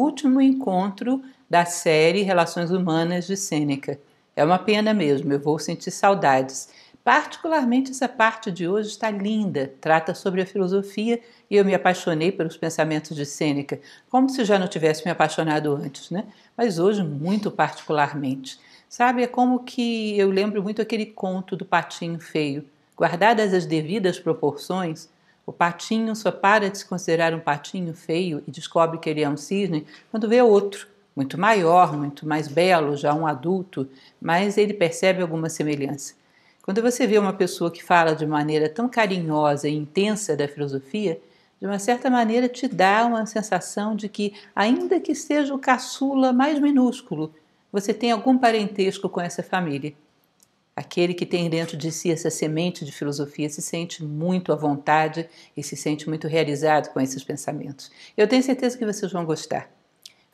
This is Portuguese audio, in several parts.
último encontro da série Relações Humanas de Sêneca. É uma pena mesmo, eu vou sentir saudades. Particularmente essa parte de hoje está linda, trata sobre a filosofia e eu me apaixonei pelos pensamentos de Sêneca, como se já não tivesse me apaixonado antes, né? Mas hoje muito particularmente. Sabe, é como que eu lembro muito aquele conto do patinho feio. Guardadas as devidas proporções, o patinho só para de se considerar um patinho feio e descobre que ele é um cisne quando vê outro, muito maior, muito mais belo, já um adulto, mas ele percebe alguma semelhança. Quando você vê uma pessoa que fala de maneira tão carinhosa e intensa da filosofia, de uma certa maneira te dá uma sensação de que, ainda que seja o caçula mais minúsculo, você tem algum parentesco com essa família. Aquele que tem dentro de si essa semente de filosofia se sente muito à vontade e se sente muito realizado com esses pensamentos. Eu tenho certeza que vocês vão gostar.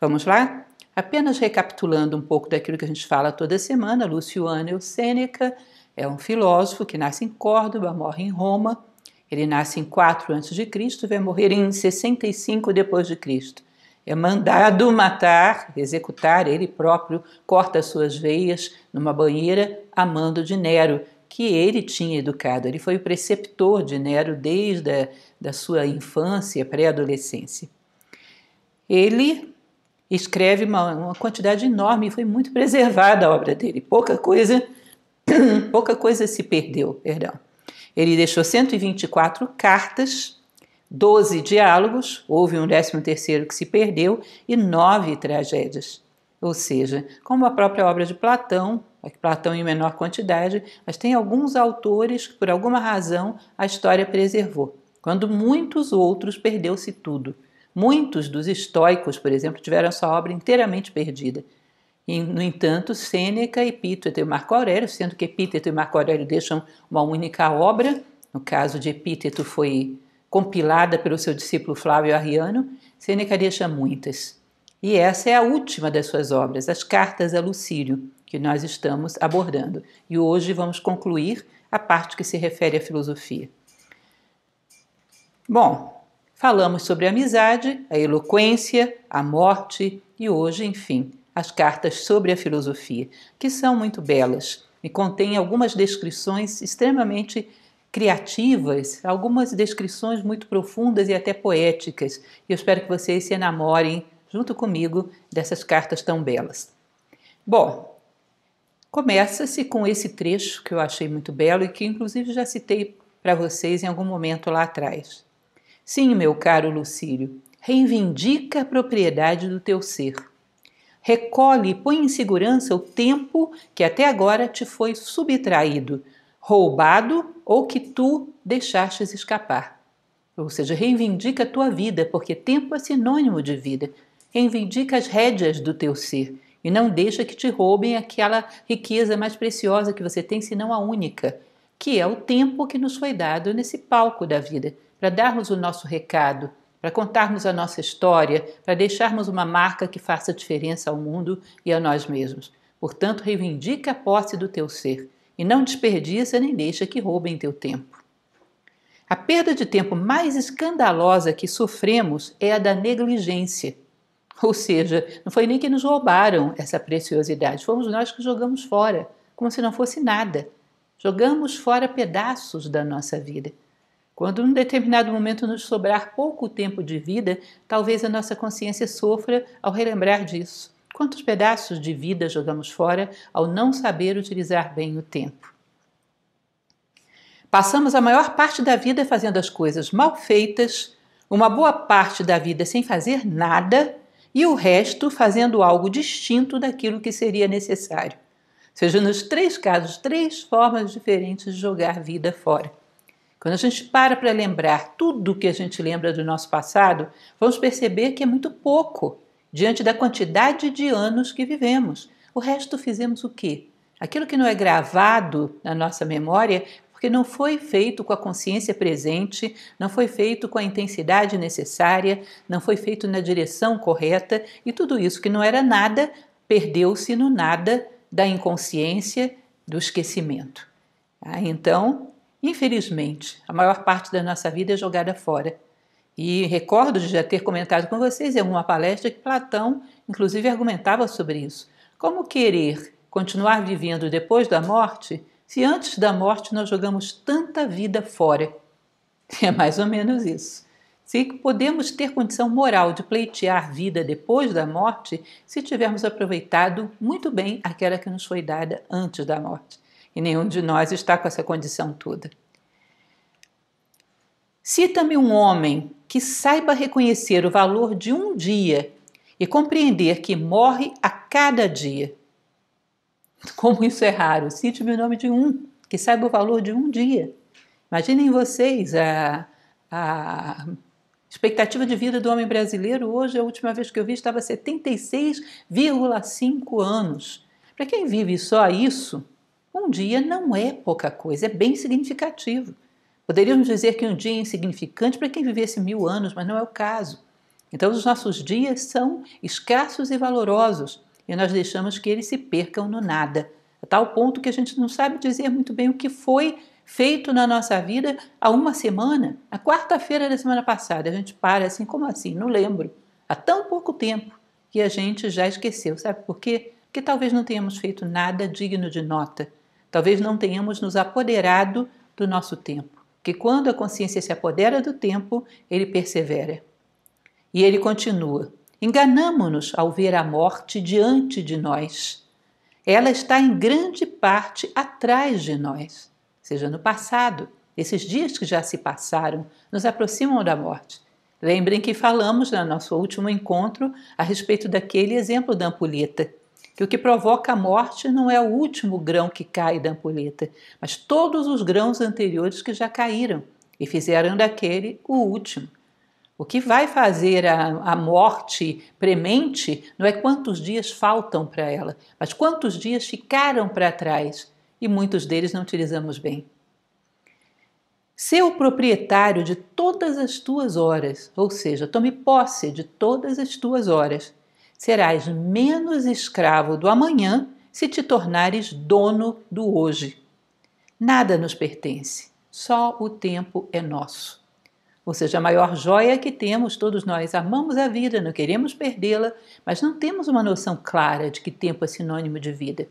Vamos lá? Apenas recapitulando um pouco daquilo que a gente fala toda semana, Lúcio Anel Sêneca é um filósofo que nasce em Córdoba, morre em Roma. Ele nasce em 4 a.C. e vai morrer em 65 depois de Cristo é mandado matar, executar ele próprio, corta suas veias numa banheira a mando de Nero, que ele tinha educado. Ele foi o preceptor de Nero desde a da sua infância, pré-adolescência. Ele escreve uma, uma quantidade enorme foi muito preservada a obra dele. Pouca coisa, pouca coisa se perdeu, perdão. Ele deixou 124 cartas 12 diálogos, houve um 13º que se perdeu e nove tragédias. Ou seja, como a própria obra de Platão, é Platão em menor quantidade, mas tem alguns autores que por alguma razão a história preservou, quando muitos outros perdeu-se tudo. Muitos dos estoicos, por exemplo, tiveram sua obra inteiramente perdida. E, no entanto, Sêneca, Epíteto e Marco Aurélio, sendo que Epíteto e Marco Aurélio deixam uma única obra, no caso de Epíteto foi compilada pelo seu discípulo Flávio Arriano, Sêneca deixa muitas. E essa é a última das suas obras, as Cartas a Lucílio, que nós estamos abordando. E hoje vamos concluir a parte que se refere à filosofia. Bom, falamos sobre a amizade, a eloquência, a morte e hoje, enfim, as cartas sobre a filosofia, que são muito belas e contêm algumas descrições extremamente criativas, algumas descrições muito profundas e até poéticas. E eu espero que vocês se enamorem junto comigo dessas cartas tão belas. Bom, começa-se com esse trecho que eu achei muito belo e que inclusive já citei para vocês em algum momento lá atrás. Sim, meu caro Lucílio, reivindica a propriedade do teu ser. Recolhe e põe em segurança o tempo que até agora te foi subtraído roubado ou que tu deixastes escapar. Ou seja, reivindica a tua vida, porque tempo é sinônimo de vida. Reivindica as rédeas do teu ser e não deixa que te roubem aquela riqueza mais preciosa que você tem, senão a única, que é o tempo que nos foi dado nesse palco da vida, para darmos o nosso recado, para contarmos a nossa história, para deixarmos uma marca que faça diferença ao mundo e a nós mesmos. Portanto, reivindica a posse do teu ser e não desperdiça nem deixa que roubem teu tempo. A perda de tempo mais escandalosa que sofremos é a da negligência. Ou seja, não foi nem que nos roubaram essa preciosidade, fomos nós que jogamos fora, como se não fosse nada. Jogamos fora pedaços da nossa vida. Quando, em determinado momento, nos sobrar pouco tempo de vida, talvez a nossa consciência sofra ao relembrar disso. Quantos pedaços de vida jogamos fora ao não saber utilizar bem o tempo? Passamos a maior parte da vida fazendo as coisas mal feitas, uma boa parte da vida sem fazer nada e o resto fazendo algo distinto daquilo que seria necessário. seja, nos três casos, três formas diferentes de jogar vida fora. Quando a gente para para lembrar tudo o que a gente lembra do nosso passado, vamos perceber que é muito pouco diante da quantidade de anos que vivemos. O resto fizemos o quê? Aquilo que não é gravado na nossa memória, porque não foi feito com a consciência presente, não foi feito com a intensidade necessária, não foi feito na direção correta, e tudo isso que não era nada perdeu-se no nada da inconsciência, do esquecimento. Ah, então, infelizmente, a maior parte da nossa vida é jogada fora. E recordo de já ter comentado com vocês em alguma palestra que Platão, inclusive, argumentava sobre isso. Como querer continuar vivendo depois da morte se antes da morte nós jogamos tanta vida fora? É mais ou menos isso. Se podemos ter condição moral de pleitear vida depois da morte se tivermos aproveitado muito bem aquela que nos foi dada antes da morte. E nenhum de nós está com essa condição toda. Cita-me um homem que saiba reconhecer o valor de um dia e compreender que morre a cada dia. Como isso é raro! Cite-me o nome de um que saiba o valor de um dia. Imaginem vocês a, a expectativa de vida do homem brasileiro hoje, a última vez que eu vi, estava 76,5 anos. Para quem vive só isso, um dia não é pouca coisa, é bem significativo. Poderíamos dizer que um dia é insignificante para quem vivesse mil anos, mas não é o caso. Então, os nossos dias são escassos e valorosos e nós deixamos que eles se percam no nada, a tal ponto que a gente não sabe dizer muito bem o que foi feito na nossa vida há uma semana. Na quarta-feira da semana passada, a gente para assim, como assim? Não lembro. Há tão pouco tempo que a gente já esqueceu. Sabe por quê? Porque talvez não tenhamos feito nada digno de nota, talvez não tenhamos nos apoderado do nosso tempo que quando a consciência se apodera do tempo, ele persevera. E ele continua: Enganamo-nos ao ver a morte diante de nós. Ela está em grande parte atrás de nós, seja no passado. Esses dias que já se passaram nos aproximam da morte. Lembrem que falamos no nosso último encontro a respeito daquele exemplo da ampulheta que o que provoca a morte não é o último grão que cai da ampulheta, mas todos os grãos anteriores que já caíram e fizeram daquele o último. O que vai fazer a, a morte premente não é quantos dias faltam para ela, mas quantos dias ficaram para trás e muitos deles não utilizamos bem. Seu proprietário de todas as tuas horas, ou seja, tome posse de todas as tuas horas serás menos escravo do amanhã se te tornares dono do hoje. Nada nos pertence, só o tempo é nosso. Ou seja, a maior joia que temos, todos nós amamos a vida, não queremos perdê-la, mas não temos uma noção clara de que tempo é sinônimo de vida.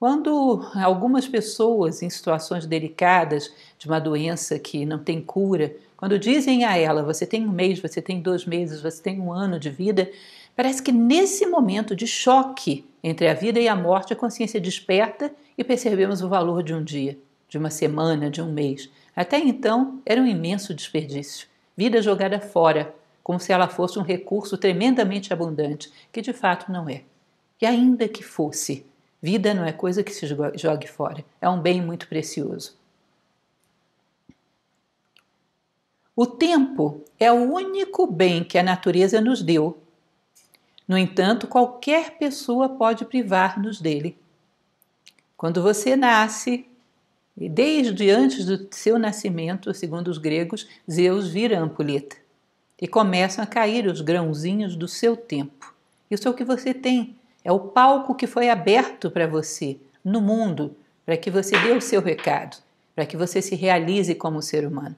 Quando algumas pessoas em situações delicadas de uma doença que não tem cura, quando dizem a ela, você tem um mês, você tem dois meses, você tem um ano de vida, Parece que nesse momento de choque entre a vida e a morte, a consciência desperta e percebemos o valor de um dia, de uma semana, de um mês. Até então, era um imenso desperdício. Vida jogada fora, como se ela fosse um recurso tremendamente abundante, que de fato não é. E ainda que fosse, vida não é coisa que se jogue fora, é um bem muito precioso. O tempo é o único bem que a natureza nos deu no entanto, qualquer pessoa pode privar-nos dele. Quando você nasce, desde antes do seu nascimento, segundo os gregos, Zeus vira a ampulheta e começam a cair os grãozinhos do seu tempo. Isso é o que você tem, é o palco que foi aberto para você no mundo, para que você dê o seu recado, para que você se realize como ser humano.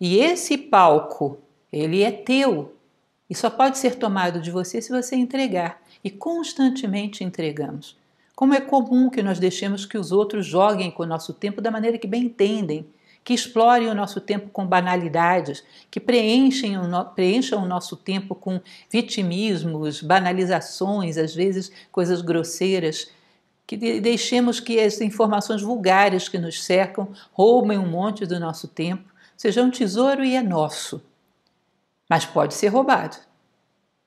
E esse palco, ele é teu, e só pode ser tomado de você se você entregar, e constantemente entregamos. Como é comum que nós deixemos que os outros joguem com o nosso tempo da maneira que bem entendem, que explorem o nosso tempo com banalidades, que preenchem o preencham o nosso tempo com vitimismos, banalizações, às vezes coisas grosseiras, que deixemos que as informações vulgares que nos cercam roubem um monte do nosso tempo, seja um tesouro e é nosso mas pode ser roubado.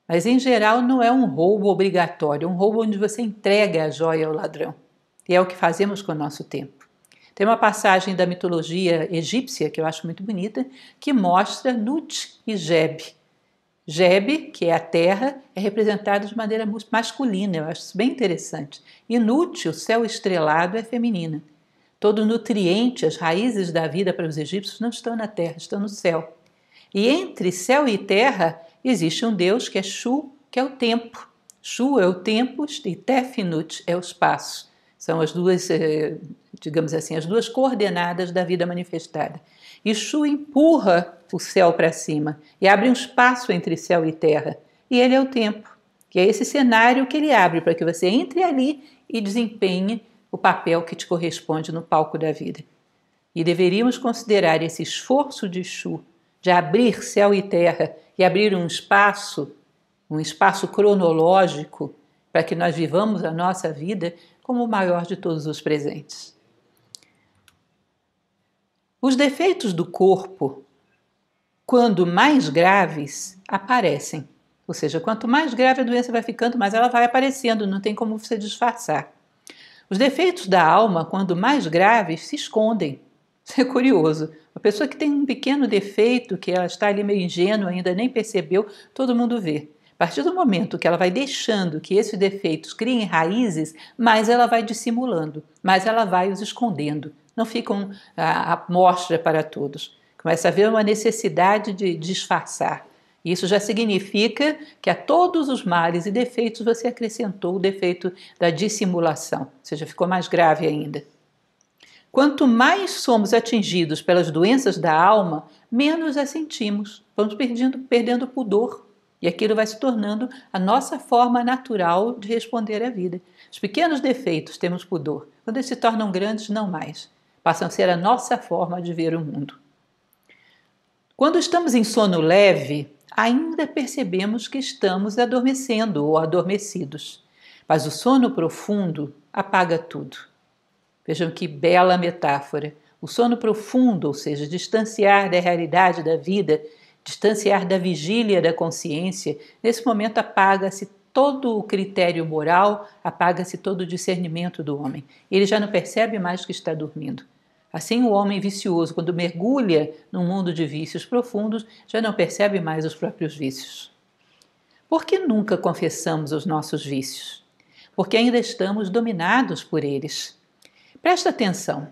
Mas em geral não é um roubo obrigatório, é um roubo onde você entrega a joia ao ladrão. E é o que fazemos com o nosso tempo. Tem uma passagem da mitologia egípcia que eu acho muito bonita, que mostra Nut e Jeb. Jeb, que é a terra, é representado de maneira masculina, eu acho isso bem interessante. E Nut, o céu estrelado, é feminina. Todo nutriente, as raízes da vida para os egípcios não estão na terra, estão no céu. E entre céu e terra existe um Deus que é Shu, que é o tempo. Shu é o tempo e Tefnut é o espaço. São as duas, eh, digamos assim, as duas coordenadas da vida manifestada. E Shu empurra o céu para cima e abre um espaço entre céu e terra. E ele é o tempo, que é esse cenário que ele abre para que você entre ali e desempenhe o papel que te corresponde no palco da vida. E deveríamos considerar esse esforço de Shu de abrir céu e terra e abrir um espaço, um espaço cronológico, para que nós vivamos a nossa vida como o maior de todos os presentes. Os defeitos do corpo, quando mais graves, aparecem. Ou seja, quanto mais grave a doença vai ficando, mais ela vai aparecendo, não tem como você disfarçar. Os defeitos da alma, quando mais graves, se escondem. Isso é curioso. A pessoa que tem um pequeno defeito, que ela está ali meio ingênua ainda, nem percebeu, todo mundo vê. A partir do momento que ela vai deixando que esses defeitos criem raízes, mais ela vai dissimulando, mais ela vai os escondendo. Não ficam à mostra para todos. Começa a haver uma necessidade de disfarçar. Isso já significa que a todos os males e defeitos você acrescentou o defeito da dissimulação, ou seja, ficou mais grave ainda. Quanto mais somos atingidos pelas doenças da alma, menos as sentimos. Vamos perdendo, perdendo pudor. E aquilo vai se tornando a nossa forma natural de responder à vida. Os pequenos defeitos temos pudor. Quando eles se tornam grandes, não mais. Passam a ser a nossa forma de ver o mundo. Quando estamos em sono leve, ainda percebemos que estamos adormecendo ou adormecidos. Mas o sono profundo apaga tudo Vejam que bela metáfora. O sono profundo, ou seja, distanciar da realidade da vida, distanciar da vigília da consciência, nesse momento apaga-se todo o critério moral, apaga-se todo o discernimento do homem. Ele já não percebe mais que está dormindo. Assim, o homem vicioso, quando mergulha num mundo de vícios profundos, já não percebe mais os próprios vícios. Por que nunca confessamos os nossos vícios? Porque ainda estamos dominados por eles. Presta atenção.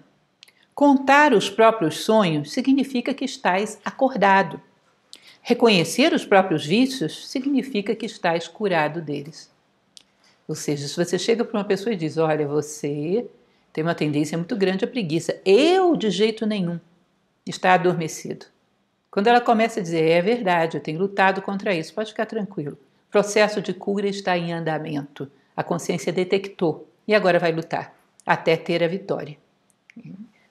Contar os próprios sonhos significa que estás acordado. Reconhecer os próprios vícios significa que estás curado deles. Ou seja, se você chega para uma pessoa e diz: Olha, você tem uma tendência muito grande à preguiça. Eu, de jeito nenhum, está adormecido. Quando ela começa a dizer: É verdade, eu tenho lutado contra isso, pode ficar tranquilo. O processo de cura está em andamento. A consciência detectou e agora vai lutar até ter a vitória.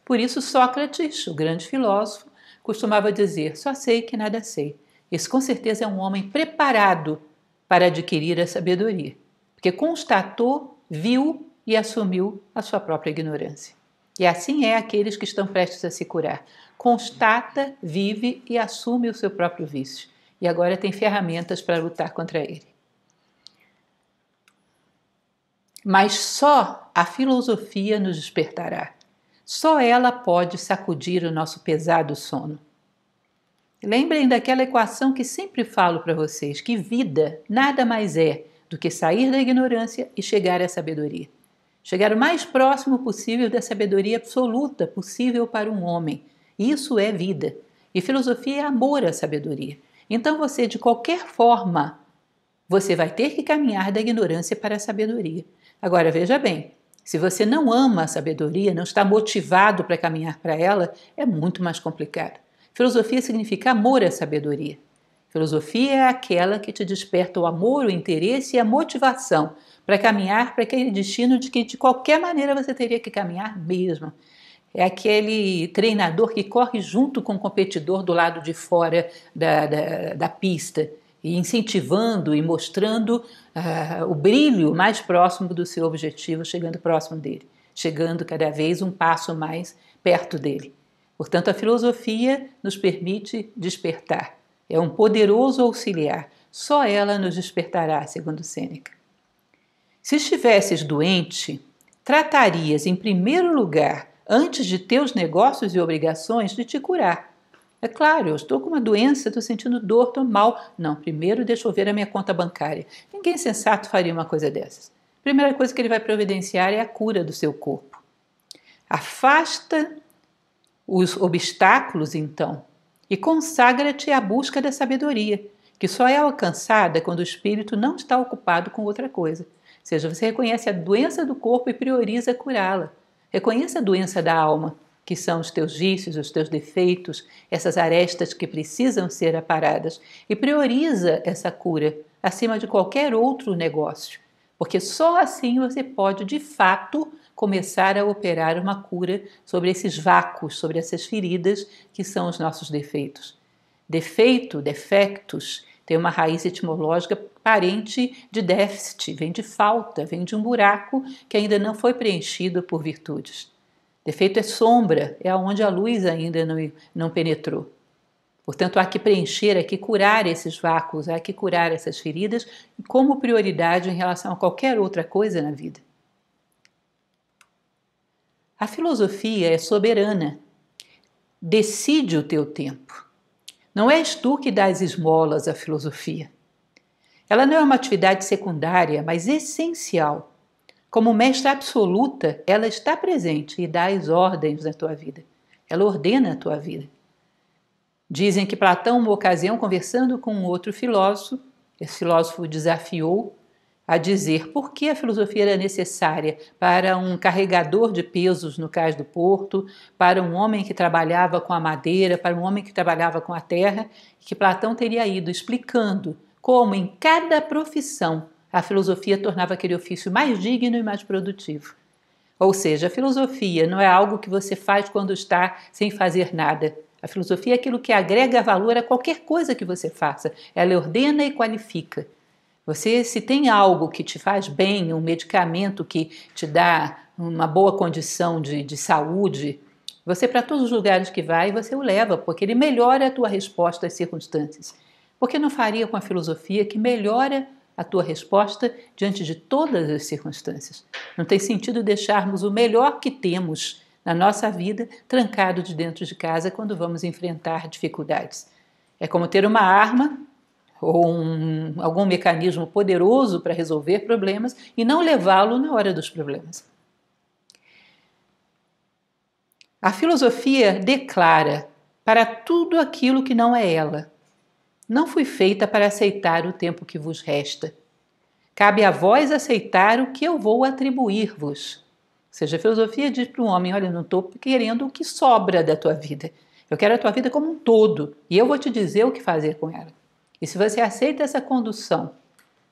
Por isso, Sócrates, o grande filósofo, costumava dizer: só sei que nada sei. Esse, com certeza, é um homem preparado para adquirir a sabedoria, porque constatou, viu e assumiu a sua própria ignorância. E assim é aqueles que estão prestes a se curar. Constata, vive e assume o seu próprio vício. E agora tem ferramentas para lutar contra ele. Mas só a filosofia nos despertará. Só ela pode sacudir o nosso pesado sono. Lembrem daquela equação que sempre falo para vocês, que vida nada mais é do que sair da ignorância e chegar à sabedoria. Chegar o mais próximo possível da sabedoria absoluta possível para um homem. Isso é vida. E filosofia é amor à sabedoria. Então você, de qualquer forma, você vai ter que caminhar da ignorância para a sabedoria. Agora veja bem, se você não ama a sabedoria, não está motivado para caminhar para ela, é muito mais complicado. Filosofia significa amor à sabedoria. Filosofia é aquela que te desperta o amor, o interesse e a motivação para caminhar para aquele destino de que de qualquer maneira você teria que caminhar mesmo. É aquele treinador que corre junto com o competidor do lado de fora da, da, da pista e incentivando e mostrando uh, o brilho mais próximo do seu objetivo, chegando próximo dele, chegando cada vez um passo mais perto dele. Portanto, a filosofia nos permite despertar. É um poderoso auxiliar. Só ela nos despertará, segundo Sêneca. Se estivesses doente, tratarias em primeiro lugar, antes de teus negócios e obrigações, de te curar é claro, eu estou com uma doença, estou sentindo dor, estou mal. Não, primeiro deixa eu ver a minha conta bancária. Ninguém sensato faria uma coisa dessas. A primeira coisa que ele vai providenciar é a cura do seu corpo. Afasta os obstáculos, então, e consagra-te à busca da sabedoria, que só é alcançada quando o espírito não está ocupado com outra coisa. Ou seja, você reconhece a doença do corpo e prioriza curá-la. Reconheça a doença da alma que são os teus vícios, os teus defeitos, essas arestas que precisam ser aparadas, e prioriza essa cura acima de qualquer outro negócio, porque só assim você pode de fato começar a operar uma cura sobre esses vácuos, sobre essas feridas que são os nossos defeitos. Defeito, defectos, tem uma raiz etimológica parente de déficit, vem de falta, vem de um buraco que ainda não foi preenchido por virtudes. Defeito é sombra, é aonde a luz ainda não, não penetrou. Portanto, há que preencher, há que curar esses vácuos, há que curar essas feridas como prioridade em relação a qualquer outra coisa na vida. A filosofia é soberana. Decide o teu tempo. Não és tu que dás esmolas à filosofia. Ela não é uma atividade secundária, mas essencial como mestra absoluta, ela está presente e dá as ordens na tua vida. Ela ordena a tua vida. Dizem que Platão, uma ocasião, conversando com um outro filósofo, esse filósofo o desafiou a dizer por que a filosofia era necessária para um carregador de pesos no cais do porto, para um homem que trabalhava com a madeira, para um homem que trabalhava com a terra, que Platão teria ido explicando como em cada profissão a filosofia tornava aquele ofício mais digno e mais produtivo. Ou seja, a filosofia não é algo que você faz quando está sem fazer nada. A filosofia é aquilo que agrega valor a qualquer coisa que você faça. Ela ordena e qualifica. Você, se tem algo que te faz bem, um medicamento que te dá uma boa condição de, de saúde, você, para todos os lugares que vai, você o leva, porque ele melhora a tua resposta às circunstâncias. Por que não faria com a filosofia que melhora a tua resposta diante de todas as circunstâncias. Não tem sentido deixarmos o melhor que temos na nossa vida trancado de dentro de casa quando vamos enfrentar dificuldades. É como ter uma arma ou um, algum mecanismo poderoso para resolver problemas e não levá-lo na hora dos problemas. A filosofia declara para tudo aquilo que não é ela não fui feita para aceitar o tempo que vos resta. Cabe a vós aceitar o que eu vou atribuir-vos. Ou seja, a filosofia diz para o homem: olha, não estou querendo o que sobra da tua vida. Eu quero a tua vida como um todo e eu vou te dizer o que fazer com ela. E se você aceita essa condução,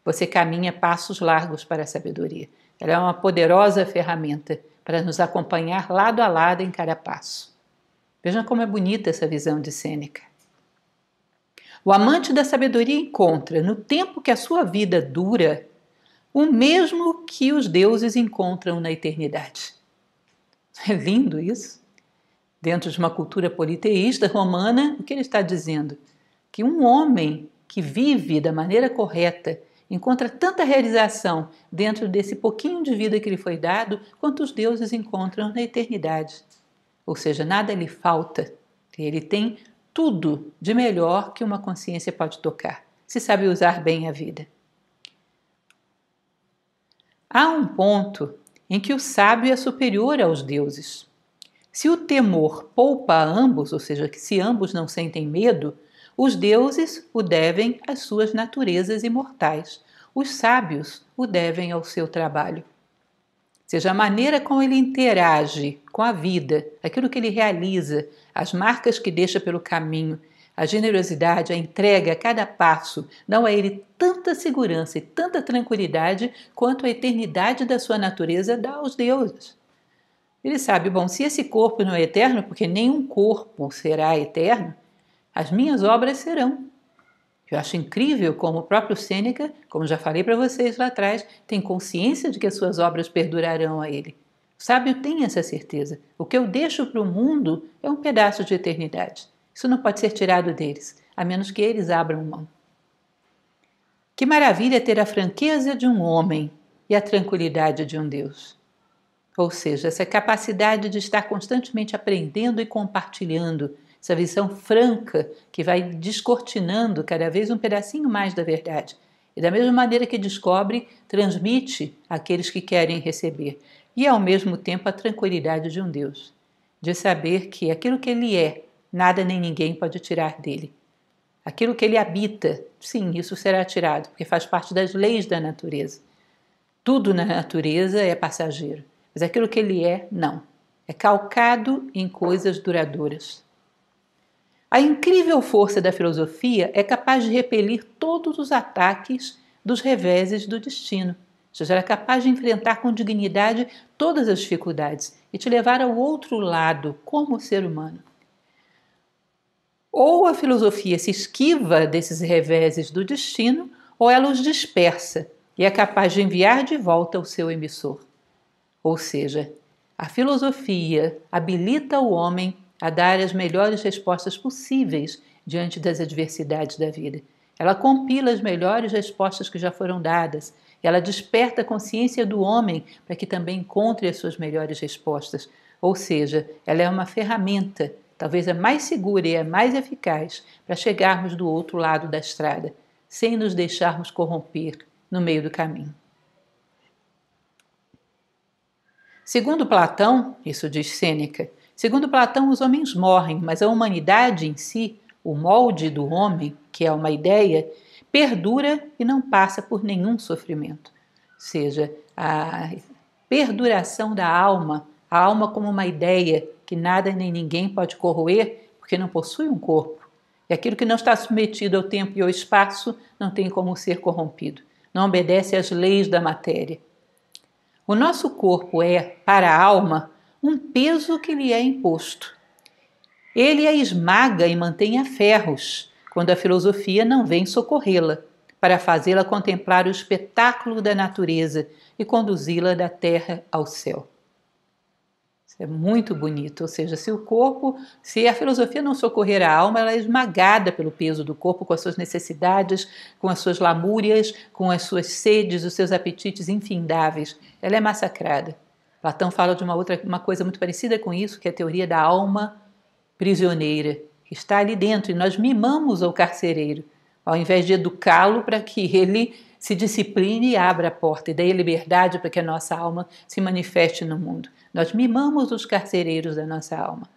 você caminha passos largos para a sabedoria. Ela é uma poderosa ferramenta para nos acompanhar lado a lado em cada passo. Vejam como é bonita essa visão de Sêneca. O amante da sabedoria encontra, no tempo que a sua vida dura, o mesmo que os deuses encontram na eternidade. É lindo isso? Dentro de uma cultura politeísta romana, o que ele está dizendo? Que um homem que vive da maneira correta encontra tanta realização dentro desse pouquinho de vida que lhe foi dado quanto os deuses encontram na eternidade. Ou seja, nada lhe falta. Ele tem tudo de melhor que uma consciência pode tocar, se sabe usar bem a vida. Há um ponto em que o sábio é superior aos deuses. Se o temor poupa a ambos, ou seja, que se ambos não sentem medo, os deuses o devem às suas naturezas imortais, os sábios o devem ao seu trabalho. Ou seja, a maneira como ele interage com a vida, aquilo que ele realiza, as marcas que deixa pelo caminho, a generosidade, a entrega a cada passo dão a ele tanta segurança e tanta tranquilidade quanto a eternidade da sua natureza dá aos deuses. Ele sabe, bom, se esse corpo não é eterno, porque nenhum corpo será eterno, as minhas obras serão. Eu acho incrível como o próprio Sêneca, como já falei para vocês lá atrás, tem consciência de que as suas obras perdurarão a ele o Sábio tem essa certeza. O que eu deixo para o mundo é um pedaço de eternidade. Isso não pode ser tirado deles, a menos que eles abram mão. Que maravilha ter a franqueza de um homem e a tranquilidade de um Deus. Ou seja, essa capacidade de estar constantemente aprendendo e compartilhando, essa visão franca que vai descortinando cada vez um pedacinho mais da verdade. E da mesma maneira que descobre, transmite àqueles que querem receber e ao mesmo tempo a tranquilidade de um Deus, de saber que aquilo que ele é, nada nem ninguém pode tirar dele. Aquilo que ele habita, sim, isso será tirado, porque faz parte das leis da natureza. Tudo na natureza é passageiro, mas aquilo que ele é, não. É calcado em coisas duradouras. A incrível força da filosofia é capaz de repelir todos os ataques dos reveses do destino seja era capaz de enfrentar com dignidade todas as dificuldades e te levar ao outro lado como ser humano. Ou a filosofia se esquiva desses reveses do destino, ou ela os dispersa e é capaz de enviar de volta o seu emissor. Ou seja, a filosofia habilita o homem a dar as melhores respostas possíveis diante das adversidades da vida. Ela compila as melhores respostas que já foram dadas ela desperta a consciência do homem para que também encontre as suas melhores respostas. Ou seja, ela é uma ferramenta, talvez a mais segura e a mais eficaz, para chegarmos do outro lado da estrada, sem nos deixarmos corromper no meio do caminho. Segundo Platão, isso diz Sêneca, segundo Platão, os homens morrem, mas a humanidade em si, o molde do homem, que é uma ideia, perdura e não passa por nenhum sofrimento. Ou seja, a perduração da alma, a alma como uma ideia que nada nem ninguém pode corroer, porque não possui um corpo. E é aquilo que não está submetido ao tempo e ao espaço não tem como ser corrompido, não obedece às leis da matéria. O nosso corpo é, para a alma, um peso que lhe é imposto. Ele a esmaga e mantém a ferros, quando a filosofia não vem socorrê-la, para fazê-la contemplar o espetáculo da natureza e conduzi-la da terra ao céu. Isso é muito bonito, ou seja, se o corpo, se a filosofia não socorrer a alma, ela é esmagada pelo peso do corpo, com as suas necessidades, com as suas lamúrias, com as suas sedes, os seus apetites infindáveis. Ela é massacrada. Platão fala de uma outra uma coisa muito parecida com isso, que é a teoria da alma prisioneira, que está ali dentro, e nós mimamos o carcereiro, ao invés de educá-lo para que ele se discipline e abra a porta e dê liberdade para que a nossa alma se manifeste no mundo. Nós mimamos os carcereiros da nossa alma.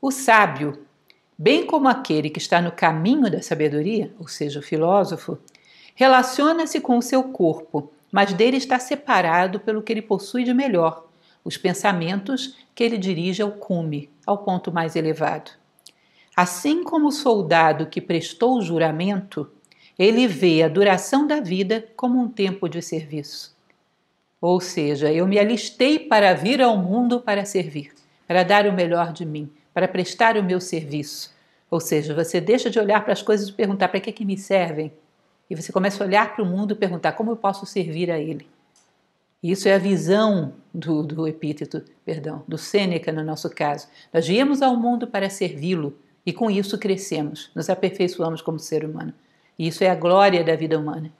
O sábio, bem como aquele que está no caminho da sabedoria, ou seja, o filósofo, relaciona-se com o seu corpo, mas dele está separado pelo que ele possui de melhor, os pensamentos que ele dirige ao cume, ao ponto mais elevado. Assim como o soldado que prestou o juramento, ele vê a duração da vida como um tempo de serviço. Ou seja, eu me alistei para vir ao mundo para servir, para dar o melhor de mim, para prestar o meu serviço. Ou seja, você deixa de olhar para as coisas e perguntar para que, que me servem. E você começa a olhar para o mundo e perguntar como eu posso servir a ele. Isso é a visão do, do epíteto, perdão, do Sêneca no nosso caso. Nós viemos ao mundo para servi-lo e com isso crescemos, nos aperfeiçoamos como ser humano. E isso é a glória da vida humana.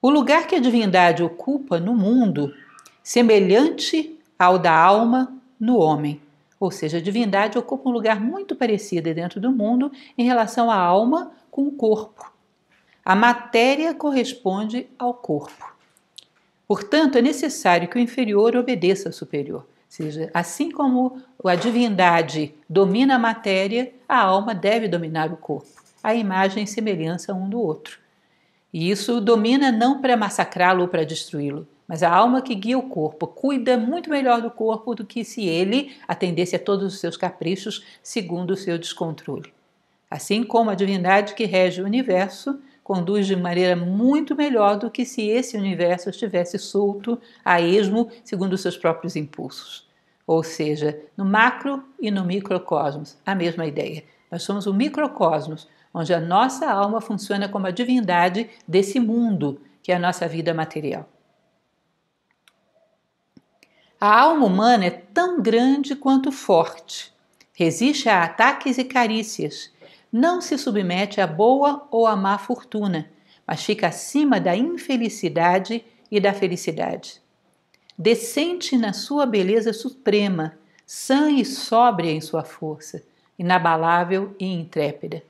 O lugar que a divindade ocupa no mundo, semelhante ao da alma no homem. Ou seja, a divindade ocupa um lugar muito parecido dentro do mundo em relação à alma com o corpo. A matéria corresponde ao corpo. Portanto, é necessário que o inferior obedeça ao superior. Ou seja, assim como a divindade domina a matéria, a alma deve dominar o corpo. A imagem e semelhança um do outro. E isso domina não para massacrá-lo ou para destruí-lo, mas a alma que guia o corpo cuida muito melhor do corpo do que se ele atendesse a todos os seus caprichos segundo o seu descontrole. Assim como a divindade que rege o universo conduz de maneira muito melhor do que se esse universo estivesse solto a esmo, segundo seus próprios impulsos. Ou seja, no macro e no microcosmos, a mesma ideia. Nós somos o microcosmos, onde a nossa alma funciona como a divindade desse mundo, que é a nossa vida material. A alma humana é tão grande quanto forte. Resiste a ataques e carícias, não se submete à boa ou à má fortuna, mas fica acima da infelicidade e da felicidade. Decente na sua beleza suprema, sã e sóbria em sua força, inabalável e intrépida.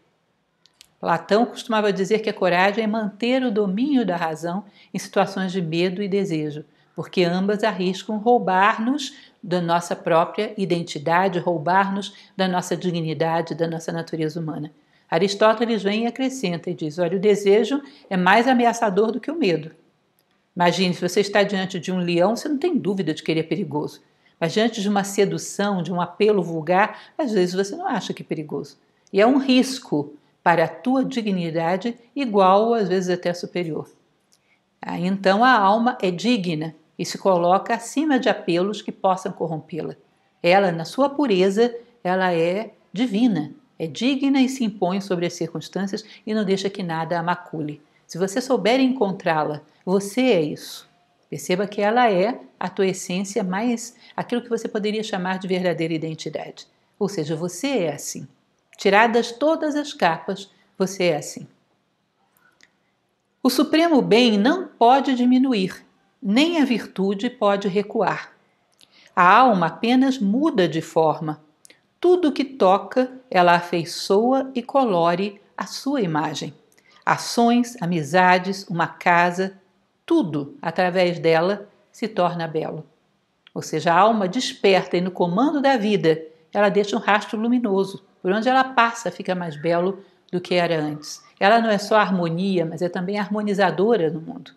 Platão costumava dizer que a coragem é manter o domínio da razão em situações de medo e desejo, porque ambas arriscam roubar-nos da nossa própria identidade, roubar-nos da nossa dignidade, da nossa natureza humana. Aristóteles vem e acrescenta e diz: olha, o desejo é mais ameaçador do que o medo. Imagine, se você está diante de um leão, você não tem dúvida de que ele é perigoso. Mas diante de uma sedução, de um apelo vulgar, às vezes você não acha que é perigoso. E é um risco para a tua dignidade igual ou às vezes até superior. Então a alma é digna e se coloca acima de apelos que possam corrompê-la. Ela, na sua pureza, ela é divina, é digna e se impõe sobre as circunstâncias e não deixa que nada a macule. Se você souber encontrá-la, você é isso. Perceba que ela é a tua essência mais aquilo que você poderia chamar de verdadeira identidade. Ou seja, você é assim. Tiradas todas as capas, você é assim. O supremo bem não pode diminuir, nem a virtude pode recuar. A alma apenas muda de forma. Tudo que toca, ela afeiçoa e colore a sua imagem. Ações, amizades, uma casa, tudo através dela se torna belo. Ou seja, a alma desperta e no comando da vida, ela deixa um rastro luminoso. Por onde ela passa, fica mais belo do que era antes. Ela não é só harmonia, mas é também harmonizadora no mundo.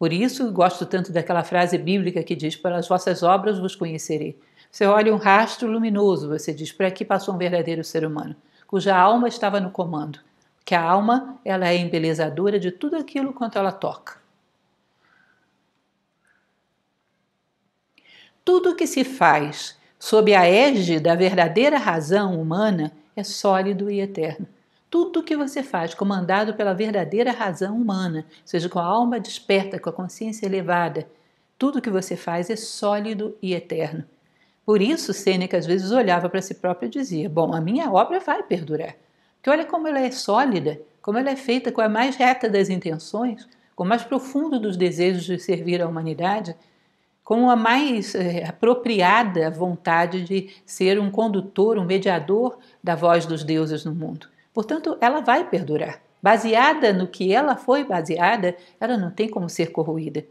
Por isso, gosto tanto daquela frase bíblica que diz: Pelas vossas obras vos conhecerei. Você olha um rastro luminoso, você diz: Por aqui passou um verdadeiro ser humano, cuja alma estava no comando. Que a alma ela é embelezadora de tudo aquilo quanto ela toca. Tudo que se faz sob a égide da verdadeira razão humana é sólido e eterno tudo o que você faz, comandado pela verdadeira razão humana, ou seja, com a alma desperta, com a consciência elevada, tudo o que você faz é sólido e eterno. Por isso, Sêneca às vezes olhava para si próprio e dizia: Bom, a minha obra vai perdurar. Porque olha como ela é sólida, como ela é feita com a mais reta das intenções, com o mais profundo dos desejos de servir à humanidade, com a mais eh, apropriada vontade de ser um condutor, um mediador da voz dos deuses no mundo. Portanto, ela vai perdurar. Baseada no que ela foi baseada, ela não tem como ser corroída.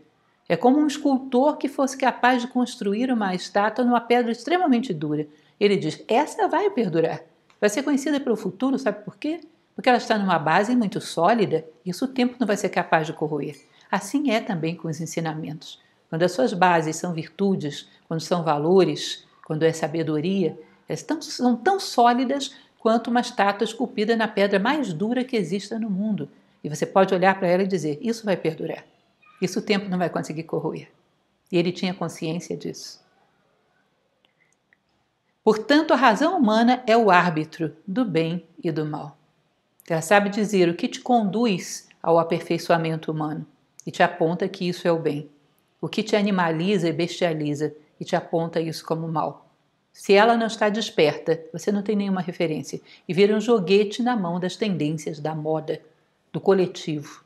É como um escultor que fosse capaz de construir uma estátua numa pedra extremamente dura. Ele diz: essa vai perdurar. Vai ser conhecida pelo futuro, sabe por quê? Porque ela está numa base muito sólida e isso o tempo não vai ser capaz de corroer. Assim é também com os ensinamentos. Quando as suas bases são virtudes, quando são valores, quando é sabedoria, elas são tão sólidas quanto uma estátua esculpida na pedra mais dura que exista no mundo. E você pode olhar para ela e dizer: isso vai perdurar. Isso o tempo não vai conseguir corroer. E ele tinha consciência disso. Portanto, a razão humana é o árbitro do bem e do mal. Ela sabe dizer o que te conduz ao aperfeiçoamento humano e te aponta que isso é o bem. O que te animaliza e bestializa e te aponta isso como mal. Se ela não está desperta, você não tem nenhuma referência e vira um joguete na mão das tendências da moda, do coletivo.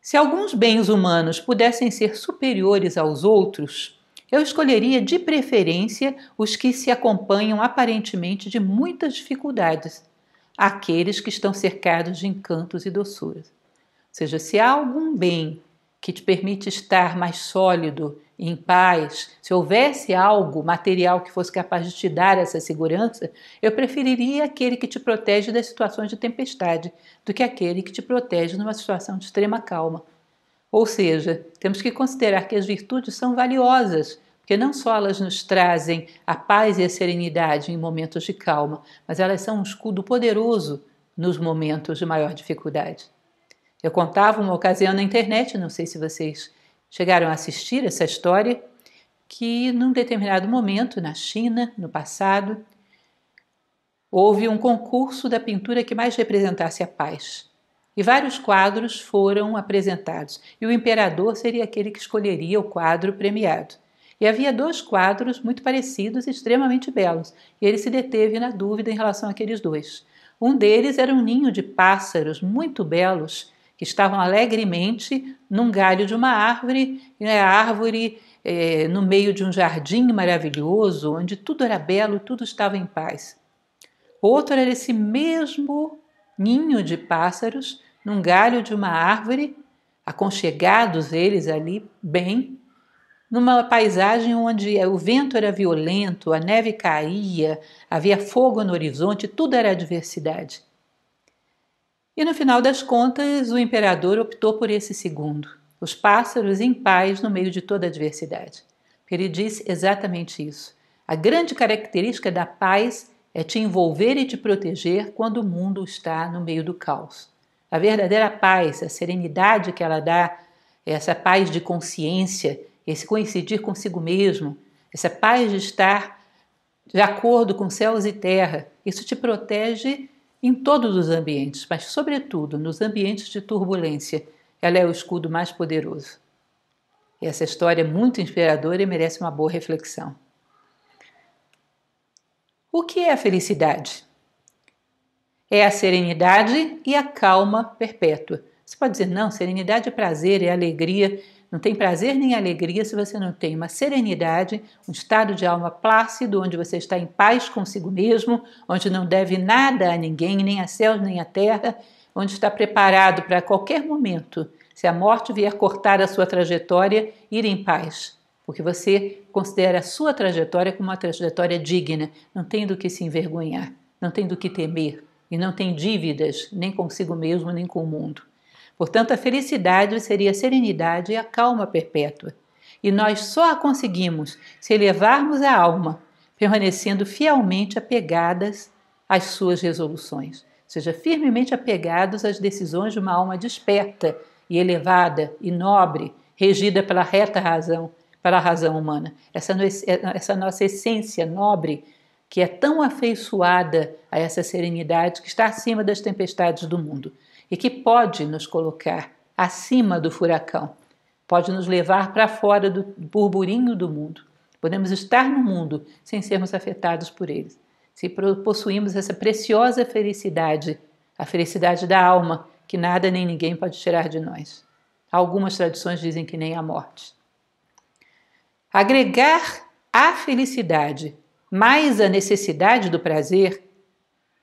Se alguns bens humanos pudessem ser superiores aos outros, eu escolheria de preferência os que se acompanham aparentemente de muitas dificuldades, aqueles que estão cercados de encantos e doçuras. Ou seja, se há algum bem que te permite estar mais sólido em paz, se houvesse algo material que fosse capaz de te dar essa segurança, eu preferiria aquele que te protege das situações de tempestade do que aquele que te protege numa situação de extrema calma. Ou seja, temos que considerar que as virtudes são valiosas, porque não só elas nos trazem a paz e a serenidade em momentos de calma, mas elas são um escudo poderoso nos momentos de maior dificuldade. Eu contava uma ocasião na internet, não sei se vocês chegaram a assistir essa história que, num determinado momento, na China, no passado, houve um concurso da pintura que mais representasse a paz. E vários quadros foram apresentados, e o imperador seria aquele que escolheria o quadro premiado. E havia dois quadros muito parecidos extremamente belos, e ele se deteve na dúvida em relação àqueles dois. Um deles era um ninho de pássaros muito belos, que estavam alegremente num galho de uma árvore, e a árvore é, no meio de um jardim maravilhoso, onde tudo era belo, tudo estava em paz. Outro era esse mesmo ninho de pássaros num galho de uma árvore, aconchegados eles ali bem, numa paisagem onde o vento era violento, a neve caía, havia fogo no horizonte, tudo era adversidade. E no final das contas, o imperador optou por esse segundo, os pássaros em paz no meio de toda a adversidade. Ele disse exatamente isso. A grande característica da paz é te envolver e te proteger quando o mundo está no meio do caos. A verdadeira paz, a serenidade que ela dá, essa paz de consciência, esse coincidir consigo mesmo, essa paz de estar de acordo com céus e terra, isso te protege em todos os ambientes, mas sobretudo nos ambientes de turbulência, ela é o escudo mais poderoso. E essa história é muito inspiradora e merece uma boa reflexão. O que é a felicidade? É a serenidade e a calma perpétua. Você pode dizer, não, serenidade é prazer, é alegria, não tem prazer nem alegria se você não tem uma serenidade, um estado de alma plácido, onde você está em paz consigo mesmo, onde não deve nada a ninguém, nem a céu, nem a terra, onde está preparado para qualquer momento, se a morte vier cortar a sua trajetória, ir em paz. Porque você considera a sua trajetória como uma trajetória digna, não tem do que se envergonhar, não tem do que temer e não tem dívidas nem consigo mesmo, nem com o mundo. Portanto, a felicidade seria a serenidade e a calma perpétua. E nós só a conseguimos se elevarmos a alma, permanecendo fielmente apegadas às suas resoluções, ou seja, firmemente apegados às decisões de uma alma desperta e elevada e nobre, regida pela reta razão, pela razão humana. Essa, essa nossa essência nobre que é tão afeiçoada a essa serenidade que está acima das tempestades do mundo e que pode nos colocar acima do furacão, pode nos levar para fora do burburinho do mundo. Podemos estar no mundo sem sermos afetados por ele. Se possuímos essa preciosa felicidade, a felicidade da alma, que nada nem ninguém pode tirar de nós. Algumas tradições dizem que nem a morte. Agregar a felicidade mais a necessidade do prazer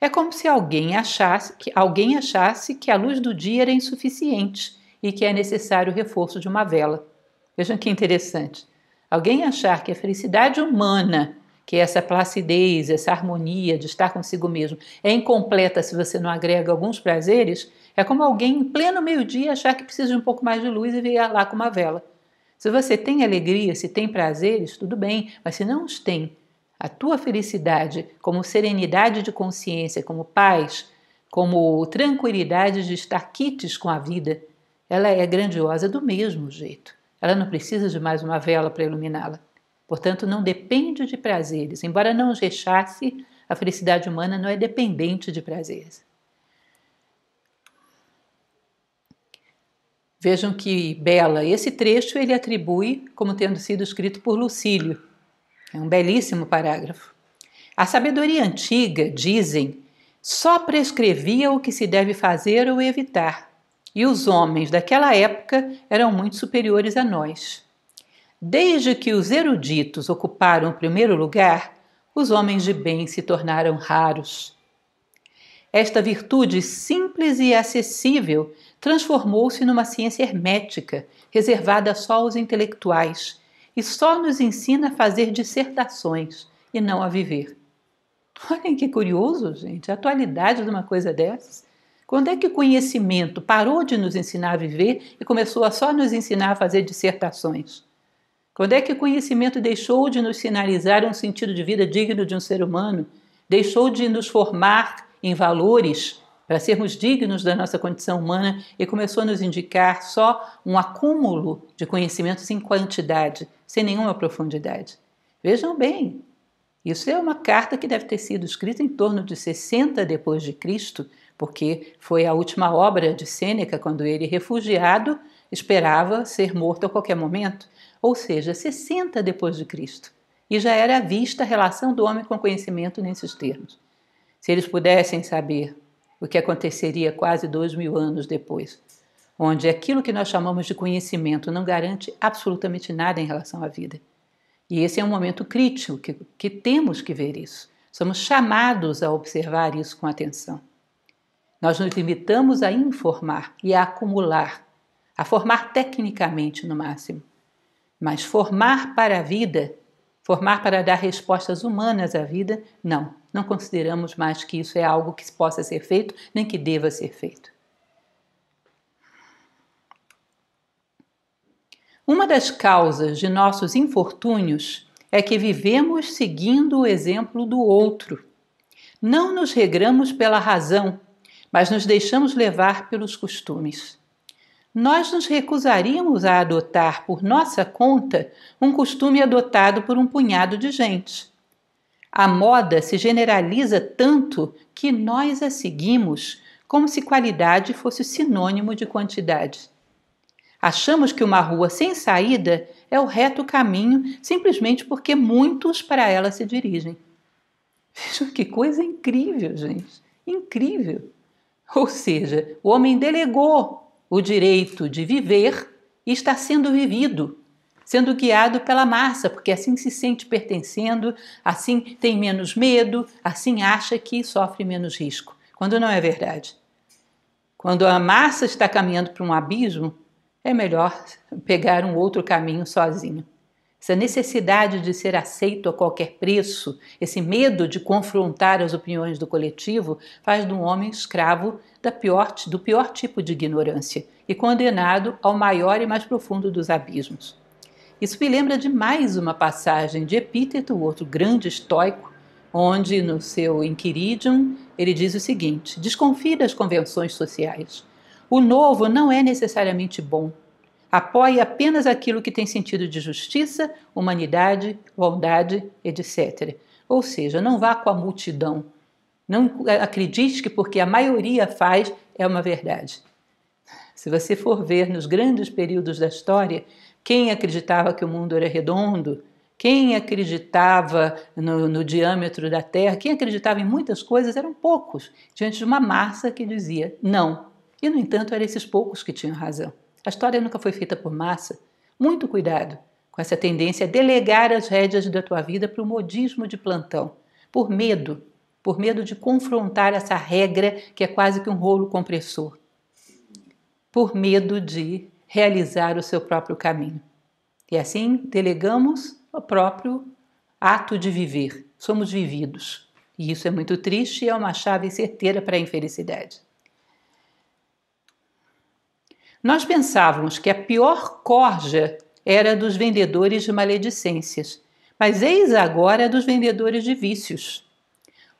é como se alguém achasse que, alguém achasse que a luz do dia era insuficiente e que é necessário o reforço de uma vela. Vejam que interessante. Alguém achar que a felicidade humana, que é essa placidez, essa harmonia de estar consigo mesmo, é incompleta se você não agrega alguns prazeres, é como alguém em pleno meio-dia achar que precisa de um pouco mais de luz e vir lá com uma vela. Se você tem alegria, se tem prazeres, tudo bem, mas se não os tem a tua felicidade, como serenidade de consciência, como paz, como tranquilidade de estar quites com a vida, ela é grandiosa do mesmo jeito. Ela não precisa de mais uma vela para iluminá-la. Portanto, não depende de prazeres. Embora não os rechace, a felicidade humana não é dependente de prazeres. Vejam que bela esse trecho ele atribui como tendo sido escrito por Lucílio, é um belíssimo parágrafo. A sabedoria antiga, dizem, só prescrevia o que se deve fazer ou evitar, e os homens daquela época eram muito superiores a nós. Desde que os eruditos ocuparam o primeiro lugar, os homens de bem se tornaram raros. Esta virtude simples e acessível transformou-se numa ciência hermética, reservada só aos intelectuais, e só nos ensina a fazer dissertações e não a viver. Olhem que curioso, gente, a atualidade de uma coisa dessas. Quando é que o conhecimento parou de nos ensinar a viver e começou a só nos ensinar a fazer dissertações? Quando é que o conhecimento deixou de nos sinalizar um sentido de vida digno de um ser humano? Deixou de nos formar em valores para sermos dignos da nossa condição humana e começou a nos indicar só um acúmulo de conhecimentos em quantidade, sem nenhuma profundidade. Vejam bem, isso é uma carta que deve ter sido escrita em torno de 60 depois de Cristo, porque foi a última obra de Sêneca quando ele refugiado esperava ser morto a qualquer momento, ou seja, 60 depois de Cristo. E já era vista a relação do homem com o conhecimento nesses termos. Se eles pudessem saber o que aconteceria quase dois mil anos depois, onde aquilo que nós chamamos de conhecimento não garante absolutamente nada em relação à vida. E esse é um momento crítico que, que temos que ver isso. Somos chamados a observar isso com atenção. Nós nos limitamos a informar e a acumular, a formar tecnicamente no máximo. Mas formar para a vida Formar para dar respostas humanas à vida? Não, não consideramos mais que isso é algo que possa ser feito, nem que deva ser feito. Uma das causas de nossos infortúnios é que vivemos seguindo o exemplo do outro. Não nos regramos pela razão, mas nos deixamos levar pelos costumes nós nos recusaríamos a adotar por nossa conta um costume adotado por um punhado de gente. A moda se generaliza tanto que nós a seguimos como se qualidade fosse sinônimo de quantidade. Achamos que uma rua sem saída é o reto caminho simplesmente porque muitos para ela se dirigem. Veja que coisa incrível, gente! Incrível! Ou seja, o homem delegou o direito de viver está sendo vivido, sendo guiado pela massa, porque assim se sente pertencendo, assim tem menos medo, assim acha que sofre menos risco, quando não é verdade. Quando a massa está caminhando para um abismo, é melhor pegar um outro caminho sozinho essa necessidade de ser aceito a qualquer preço, esse medo de confrontar as opiniões do coletivo, faz do homem escravo pior, do pior tipo de ignorância e condenado ao maior e mais profundo dos abismos. Isso me lembra de mais uma passagem de Epíteto, outro grande estoico, onde no seu Inquiridium ele diz o seguinte: desconfie das convenções sociais. O novo não é necessariamente bom, Apoie apenas aquilo que tem sentido de justiça, humanidade, igualdade, etc. Ou seja, não vá com a multidão. Não acredite que porque a maioria faz é uma verdade. Se você for ver nos grandes períodos da história, quem acreditava que o mundo era redondo, quem acreditava no, no, diâmetro da Terra, quem acreditava em muitas coisas eram poucos, diante de uma massa que dizia não. E, no entanto, eram esses poucos que tinham razão. A história nunca foi feita por massa. Muito cuidado com essa tendência a delegar as rédeas da tua vida para o modismo de plantão, por medo, por medo de confrontar essa regra que é quase que um rolo compressor, por medo de realizar o seu próprio caminho. E assim delegamos o próprio ato de viver. Somos vividos. E isso é muito triste e é uma chave certeira para a infelicidade. Nós pensávamos que a pior corja era dos vendedores de maledicências, mas eis agora dos vendedores de vícios.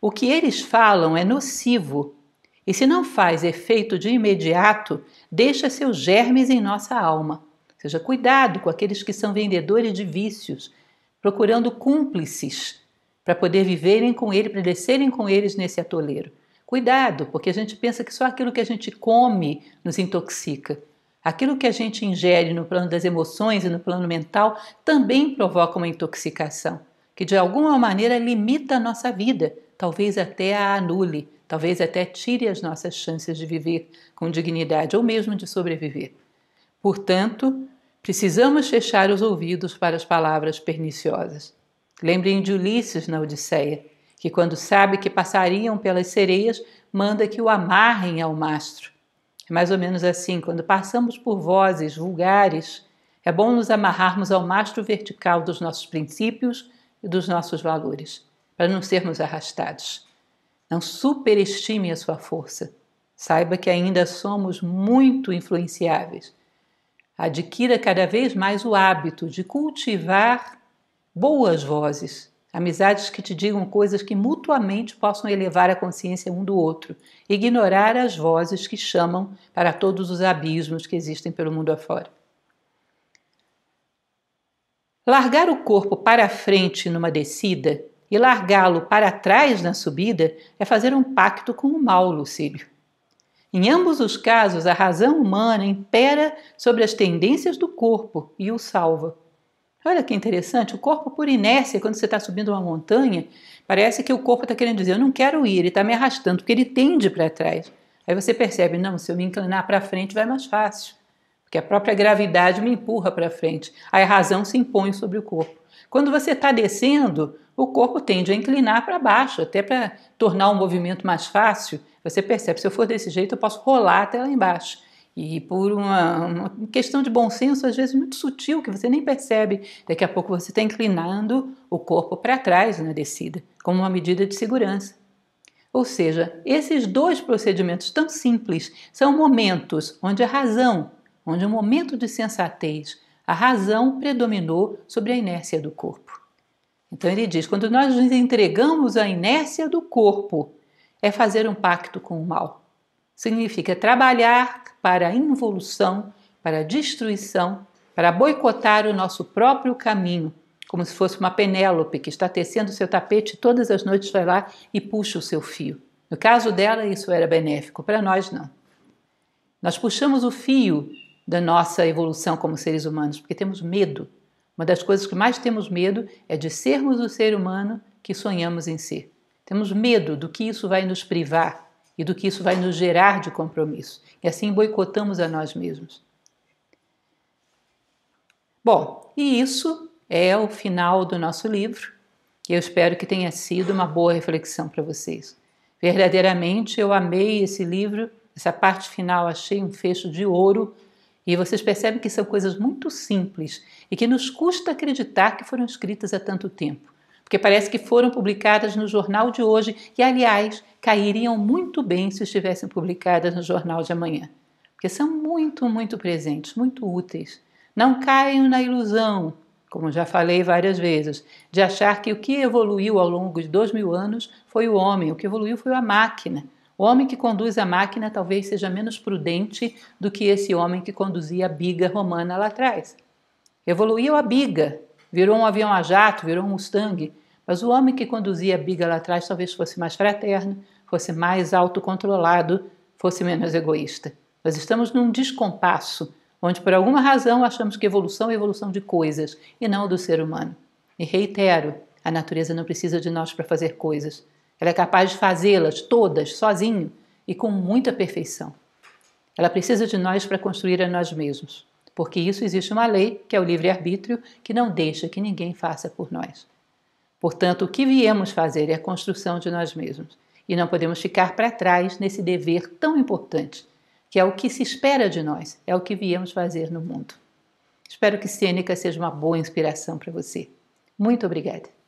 O que eles falam é nocivo, e se não faz efeito de imediato, deixa seus germes em nossa alma. Ou seja, cuidado com aqueles que são vendedores de vícios, procurando cúmplices para poder viverem com ele, para descerem com eles nesse atoleiro. Cuidado, porque a gente pensa que só aquilo que a gente come nos intoxica. Aquilo que a gente ingere no plano das emoções e no plano mental também provoca uma intoxicação, que de alguma maneira limita a nossa vida, talvez até a anule, talvez até tire as nossas chances de viver com dignidade ou mesmo de sobreviver. Portanto, precisamos fechar os ouvidos para as palavras perniciosas. Lembrem de Ulisses na Odisseia, que quando sabe que passariam pelas sereias, manda que o amarrem ao mastro é mais ou menos assim: quando passamos por vozes vulgares, é bom nos amarrarmos ao mastro vertical dos nossos princípios e dos nossos valores, para não sermos arrastados. Não superestime a sua força. Saiba que ainda somos muito influenciáveis. Adquira cada vez mais o hábito de cultivar boas vozes, amizades que te digam coisas que mutuamente possam elevar a consciência um do outro, ignorar as vozes que chamam para todos os abismos que existem pelo mundo afora. Largar o corpo para frente numa descida e largá-lo para trás na subida é fazer um pacto com o mal, Lucílio. Em ambos os casos, a razão humana impera sobre as tendências do corpo e o salva. Olha que interessante, o corpo, por inércia, quando você está subindo uma montanha, parece que o corpo está querendo dizer: eu não quero ir, ele está me arrastando, porque ele tende para trás. Aí você percebe: não, se eu me inclinar para frente vai mais fácil, porque a própria gravidade me empurra para frente. Aí a razão se impõe sobre o corpo. Quando você está descendo, o corpo tende a inclinar para baixo, até para tornar o movimento mais fácil. Você percebe: se eu for desse jeito, eu posso rolar até lá embaixo. E por uma, uma, questão de bom senso, às vezes muito sutil, que você nem percebe, daqui a pouco você está inclinando o corpo para trás na né, descida, como uma medida de segurança. Ou seja, esses dois procedimentos tão simples são momentos onde a razão, onde o momento de sensatez, a razão predominou sobre a inércia do corpo. Então ele diz: quando nós nos entregamos à inércia do corpo, é fazer um pacto com o mal significa trabalhar para a involução, para a destruição, para boicotar o nosso próprio caminho, como se fosse uma Penélope que está tecendo seu tapete todas as noites vai lá e puxa o seu fio. No caso dela, isso era benéfico, para nós não. Nós puxamos o fio da nossa evolução como seres humanos porque temos medo. Uma das coisas que mais temos medo é de sermos o ser humano que sonhamos em ser. Temos medo do que isso vai nos privar e do que isso vai nos gerar de compromisso. E assim boicotamos a nós mesmos. Bom, e isso é o final do nosso livro. Eu espero que tenha sido uma boa reflexão para vocês. Verdadeiramente eu amei esse livro, essa parte final achei um fecho de ouro. E vocês percebem que são coisas muito simples e que nos custa acreditar que foram escritas há tanto tempo porque parece que foram publicadas no jornal de hoje e, aliás, cairiam muito bem se estivessem publicadas no jornal de amanhã, porque são muito, muito presentes, muito úteis. Não caiam na ilusão, como já falei várias vezes, de achar que o que evoluiu ao longo de dois mil anos foi o homem, o que evoluiu foi a máquina. O homem que conduz a máquina talvez seja menos prudente do que esse homem que conduzia a biga romana lá atrás. Evoluiu a biga, virou um avião a jato, virou um Mustang, mas o homem que conduzia a biga lá atrás talvez fosse mais fraterno, fosse mais autocontrolado, fosse menos egoísta. Nós estamos num descompasso, onde por alguma razão achamos que evolução é evolução de coisas e não do ser humano. E reitero, a natureza não precisa de nós para fazer coisas. Ela é capaz de fazê-las todas, sozinho e com muita perfeição. Ela precisa de nós para construir a nós mesmos porque isso existe uma lei, que é o livre-arbítrio, que não deixa que ninguém faça por nós. Portanto, o que viemos fazer é a construção de nós mesmos, e não podemos ficar para trás nesse dever tão importante, que é o que se espera de nós, é o que viemos fazer no mundo. Espero que Sêneca seja uma boa inspiração para você. Muito obrigada.